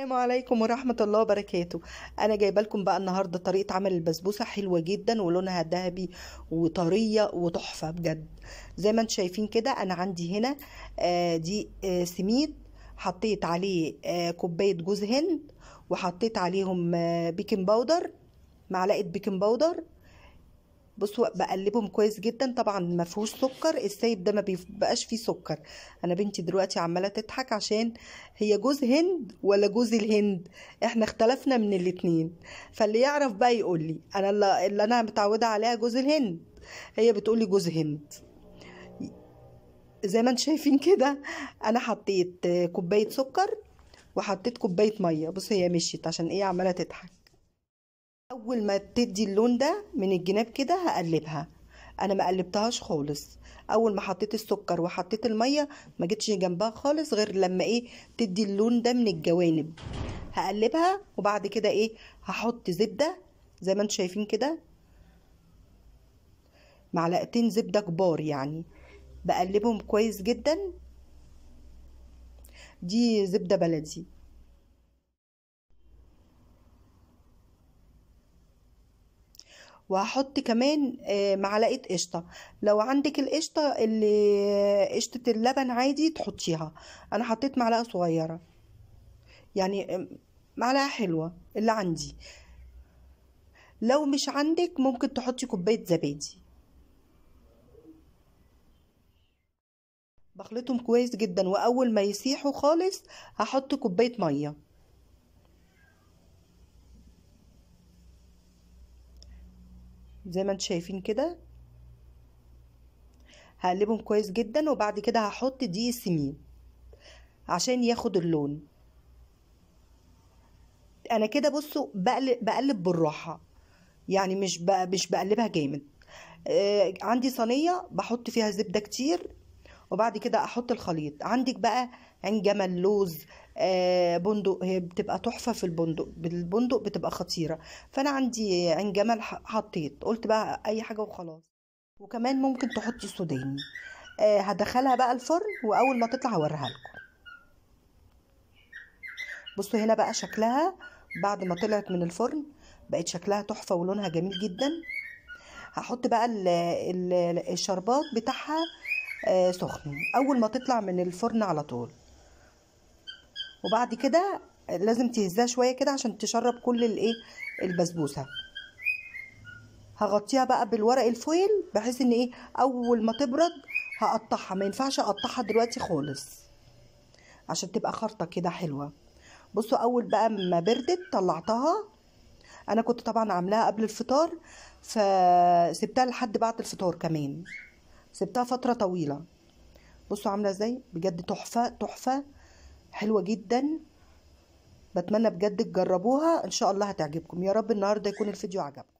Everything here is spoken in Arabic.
السلام عليكم ورحمة الله وبركاته أنا جايبة لكم بقى النهاردة طريقة عمل البسبوسة حلوة جدا ولونها ذهبي وطرية وتحفة بجد زي ما انتم شايفين كده أنا عندي هنا آه، دي آه، سميد حطيت عليه آه، كوباية جوز هند وحطيت عليهم بيكنج باودر معلقة بيكنج باودر بصوا بقلبهم كويس جدا طبعا ما فيهوش سكر السايب ده ما بيبقاش فيه سكر انا بنتي دلوقتي عماله تضحك عشان هي جوز هند ولا جوز الهند احنا اختلفنا من الاتنين فاللي يعرف بقى يقول لي انا اللي انا متعوده عليها جوز الهند هي بتقولي جوز هند زي ما انتم شايفين كده انا حطيت كوبايه سكر وحطيت كوبايه ميه بصوا هي مشيت عشان ايه عماله تضحك اول ما تدي اللون ده من الجناب كده هقلبها انا ما قلبتهاش خالص اول ما حطيت السكر وحطيت الميه ما جيتش جنبها خالص غير لما ايه تدي اللون ده من الجوانب هقلبها وبعد كده ايه هحط زبده زي ما انتم شايفين كده معلقتين زبده كبار يعني بقلبهم كويس جدا دي زبده بلدي وهحط كمان آه، معلقه قشطه لو عندك القشطه اللي قشطه اللبن عادي تحطيها انا حطيت معلقه صغيره يعني آه، معلقه حلوه اللي عندي لو مش عندك ممكن تحطي كوبايه زبادي بخلطهم كويس جدا واول ما يسيحوا خالص هحط كوبايه ميه زي ما انتم شايفين كده هقلبهم كويس جدا وبعد كده هحط دي سمين e عشان ياخد اللون انا كده بصوا بقلب, بقلب بالراحه يعني مش مش بقلبها جامد آه، عندي صينيه بحط فيها زبده كتير وبعد كده احط الخليط عندك بقى عين جمل لوز آه، بندق هي بتبقى تحفه في البندق بالبندق بتبقى خطيره فانا عندي عين جمل حطيت قلت بقى اي حاجه وخلاص وكمان ممكن تحطي سوداني آه، هدخلها بقى الفرن واول ما تطلع هوريها لكم بصوا هنا بقى شكلها بعد ما طلعت من الفرن بقت شكلها تحفه ولونها جميل جدا هحط بقى الشربات بتاعها آه، سخن اول ما تطلع من الفرن على طول وبعد كده لازم تهزها شويه كده عشان تشرب كل الايه البسبوسه هغطيها بقى بالورق الفويل بحيث ان ايه اول ما تبرد هقطعها ما ينفعش اقطعها دلوقتي خالص عشان تبقى خرطه كده حلوه بصوا اول بقى ما بردت طلعتها انا كنت طبعا عاملاها قبل الفطار فسبتها لحد بعد الفطار كمان سبتها فتره طويله بصوا عامله ازاي بجد تحفه تحفه حلوه جدا بتمنى بجد تجربوها ان شاء الله هتعجبكم يا رب النهارده يكون الفيديو عجبكم